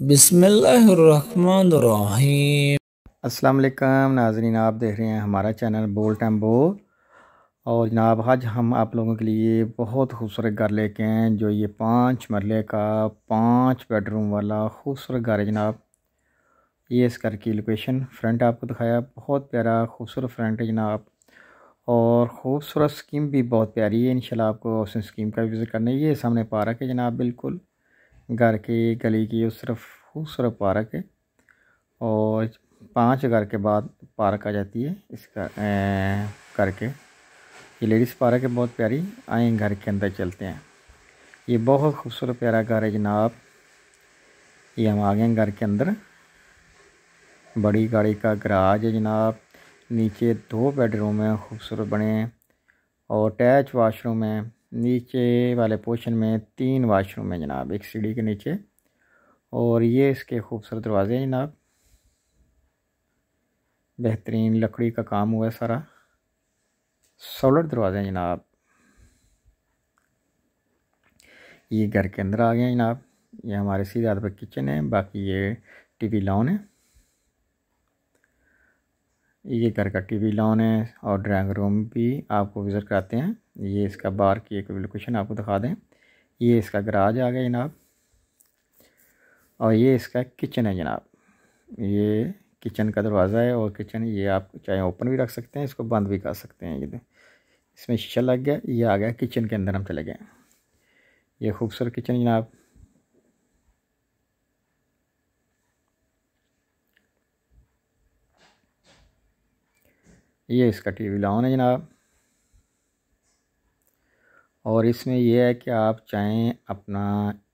अस्सलाम वालेकुम नाजरीन आप देख रहे हैं हमारा चैनल बोल टेम्बो और जनाब आज हम आप लोगों के लिए बहुत खूबसूरत घर लेके हैं जो ये पाँच मरले का पाँच बेडरूम वाला खूबसूरत घर है जनाब ये इस घर की लोकेशन फ्रंट आपको दिखाया बहुत प्यारा खूबसूरत फ्रंट है जनाब और ख़ूबसूरत स्कीम भी बहुत प्यारी है इनशाला आपको उस स्कीम का विज़िट करना है ये सामने पार्क है जनाब बिल्कुल घर के गली की उस तरफ उस तरफ पार्क है और पाँच घर के बाद पार्क आ जाती है इसका करके ये लेडीज़ पार्क है बहुत प्यारी आए घर के अंदर चलते हैं ये बहुत खूबसूरत प्यारा घर है जनाब ये हम आ गए घर के अंदर बड़ी गाड़ी का गराज है जनाब नीचे दो बेडरूम हैं खूबसूरत बने हैं और अटैच वाशरूम है नीचे वाले पोर्शन में तीन वाशरूम है जनाब एक सीढ़ी के नीचे और ये इसके खूबसूरत दरवाज़े हैं जनाब बेहतरीन लकड़ी का काम हुआ है सारा सोलर दरवाज़े हैं जनाब ये घर के अंदर आ गए हैं जनाब ये हमारे सीधे पर किचन है बाकी ये टीवी लॉन है ये घर का टीवी लॉन है और ड्राइंग रूम भी आपको विज़िट कराते हैं ये इसका बार की एक लोकेशन आपको दिखा दें ये इसका गराज आ गया जनाब और ये इसका किचन है जनाब ये किचन का दरवाज़ा है और किचन ये आप चाहे ओपन भी रख सकते हैं इसको बंद भी कर सकते हैं ये इसमें शीशा लग गया ये आ गया किचन के अंदर हम चले गए ये खूबसूरत किचन जनाब ये इसका टीवी लॉन है जनाब और इसमें यह है कि आप चाहें अपना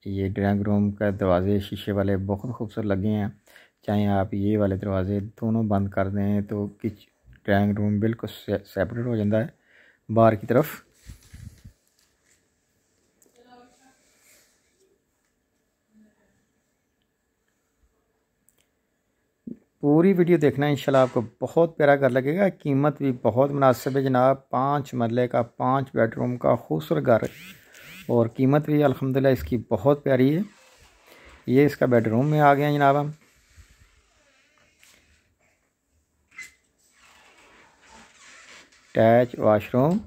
ये ड्राइंग रूम का दरवाज़े शीशे वाले बहुत खूबसूरत लगे हैं चाहे आप ये वाले दरवाज़े दोनों बंद कर दें तो किच ड्राइंग रूम बिल्कुल सेपरेट हो जाता है बाहर की तरफ पूरी वीडियो देखना इंशाल्लाह आपको बहुत प्यारा घर लगेगा कीमत भी बहुत मुनासिब है जनाब पाँच मरल का पाँच बेडरूम का खूबसूरत घर और कीमत भी अलहमदिल्ला इसकी बहुत प्यारी है ये इसका बेडरूम में आ गया जनाब हम अटैच वाशरूम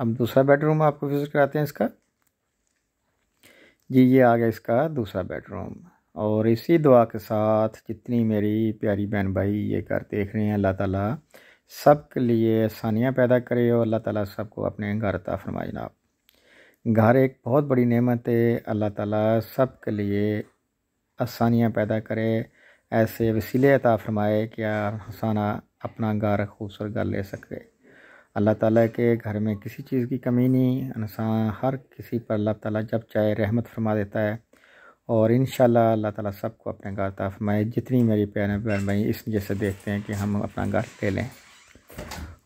अब दूसरा बेडरूम आपको विज़िट कराते हैं इसका जी ये आ गया इसका दूसरा बेडरूम और इसी दुआ के साथ जितनी मेरी प्यारी बहन भाई ये घर देख रहे हैं अल्लाह ताला सब के लिए आसानियाँ पैदा करे और अल्लाह ताला सबको अपने घर अता फरमाए जनाब घर एक बहुत बड़ी नेमत है अल्लाह ताला सब के लिए आसानियाँ पैदा करे ऐसे वसीले अता फरमाए कि हसाना अपना घर खूबसूरत घर ले सके अल्लाह ताला के घर में किसी चीज़ की कमी नहीं इंसान हर किसी पर अल्लाह ताला जब चाहे रहमत फरमा देता है और इन अल्लाह ताला सबको अपने घर तक फरमाए जितनी मेरी प्यारे बहन भाई इस जैसे देखते हैं कि हम अपना घर ले लें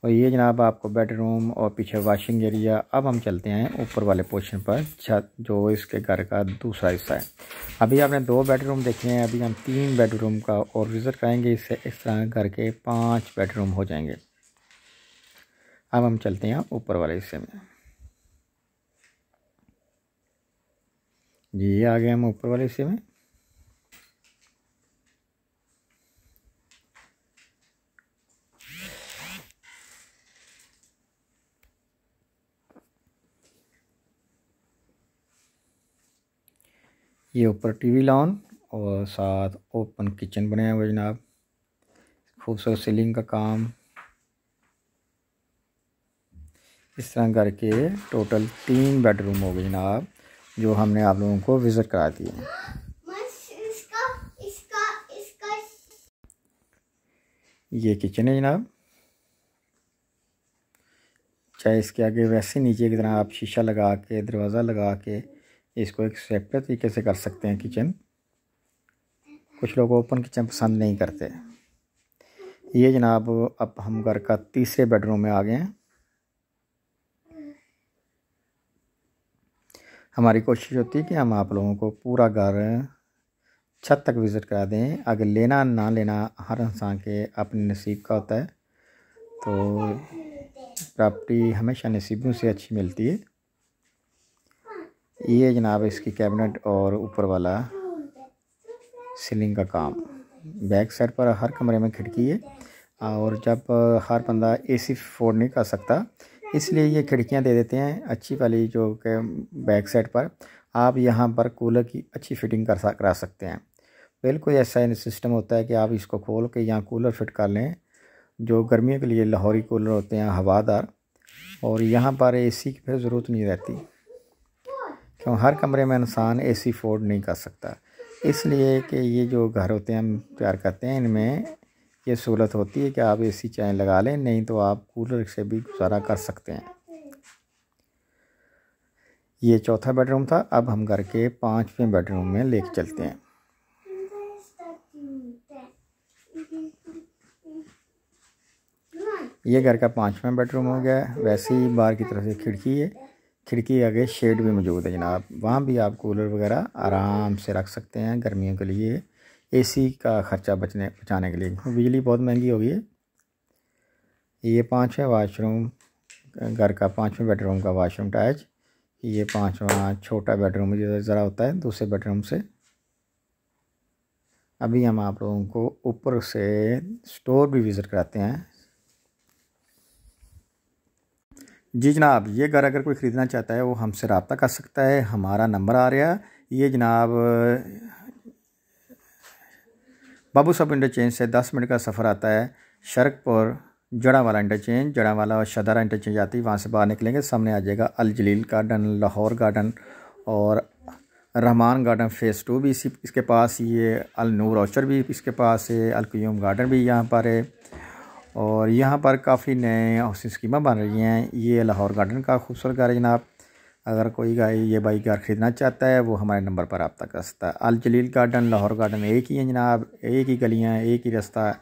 और ये जनाब आपको बेडरूम और पीछे वाशिंग एरिया अब हम चलते हैं ऊपर वाले पोर्शन पर छत जो इसके घर का दूसरा हिस्सा है अभी आपने दो बेडरूम देखे हैं अभी हम तीन बेडरूम का और विज़िट करेंगे इससे इस तरह घर के पाँच बेडरूम हो जाएंगे अब हम चलते हैं ऊपर वाले हिस्से में जी ये आ गए हम ऊपर वाले हिस्से में ये ऊपर टीवी लॉन और साथ ओपन किचन बनाया हुआ जनाब खूबसूरत सीलिंग का काम इस तरह करके टोटल तीन बेडरूम हो गए जनाब जो हमने आप लोगों को विज़िट करा दिए ये किचन है जनाब चाहे इसके आगे वैसे नीचे की तरह आप शीशा लगा के दरवाज़ा लगा के इसको एक सेपरेट तरीके से कर सकते हैं किचन कुछ लोग ओपन किचन पसंद नहीं करते ये जनाब अब हम घर का तीसरे बेडरूम में आ गए हैं हमारी कोशिश होती है कि हम आप लोगों को पूरा घर छत तक विज़िट करा दें अगर लेना ना लेना हर इंसान के अपने नसीब का होता है तो प्रॉपर्टी हमेशा नसीबों से अच्छी मिलती है ये जनाब इसकी कैबिनेट और ऊपर वाला सीलिंग का काम बैक साइड पर हर कमरे में खिड़की है और जब हर बंदा एसी फोड़ नहीं कर सकता इसलिए ये खिड़कियाँ दे देते हैं अच्छी वाली जो के बैक साइड पर आप यहाँ पर कूलर की अच्छी फिटिंग कर करा सकते हैं बिल्कुल ऐसा सिस्टम होता है कि आप इसको खोल के यहाँ कूलर फिट कर लें जो गर्मियों के लिए लाहौरी कूलर होते हैं हवादार और यहाँ पर एसी की फिर ज़रूरत नहीं रहती क्यों हर कमरे में इंसान एसी अफोर्ड नहीं कर सकता इसलिए कि ये जो घर होते हैं हम तैयार करते हैं इनमें ये सहूलत होती है कि आप ए सी लगा लें नहीं तो आप कूलर से भी गुजारा कर सकते हैं ये चौथा बेडरूम था अब हम घर के पाँचवें बेडरूम में लेके चलते हैं ये घर का पाँचवा बेडरूम हो गया वैसे ही बाहर की तरफ से खिड़की है खिड़की के आगे शेड भी मौजूद है जनाब वहाँ भी आप कूलर वगैरह आराम से रख सकते हैं गर्मियों के लिए एसी का ख़र्चा बचने बचाने के लिए बिजली बहुत महंगी हो गई है ये पाँच है वाशरूम घर का पाँचवें बेडरूम का वाशरूम अटैच ये पाँचवा छोटा बेडरूम जो ज़रा होता है दूसरे बेडरूम से अभी हम आप लोगों को ऊपर से स्टोर भी विज़िट कराते हैं जी जनाब ये घर अगर कोई ख़रीदना चाहता है वो हमसे रबता कर सकता है हमारा नंबर आ रहा है ये जनाब बाबू साहब इंटरचेंज से दस मिनट का सफ़र आता है शर्कपुर वाला इंटरचेंज जड़ावाला और शदारा इंटरचेंज आती है वहाँ से बाहर निकलेंगे सामने आ जाएगा अल जलील गार्डन लाहौर गार्डन और रहमान गार्डन फेस टू भी इसी इसके पास ये अल नूर ऑचर भी इसके पास है अलकयूम गार्डन भी यहाँ पर है और यहाँ पर काफ़ी नए हाउसिंग स्कीमें बन रही हैं ये लाहौर गार्डन का खूबसूरत गार्डन जनाब अगर कोई गाय ये बाई कार ख़रीदना चाहता है वो हमारे नंबर पर रबता कर सकता है अल जलील गार्डन लाहौर गार्डन एक ही है जनाब एक ही गलियाँ एक ही रास्ता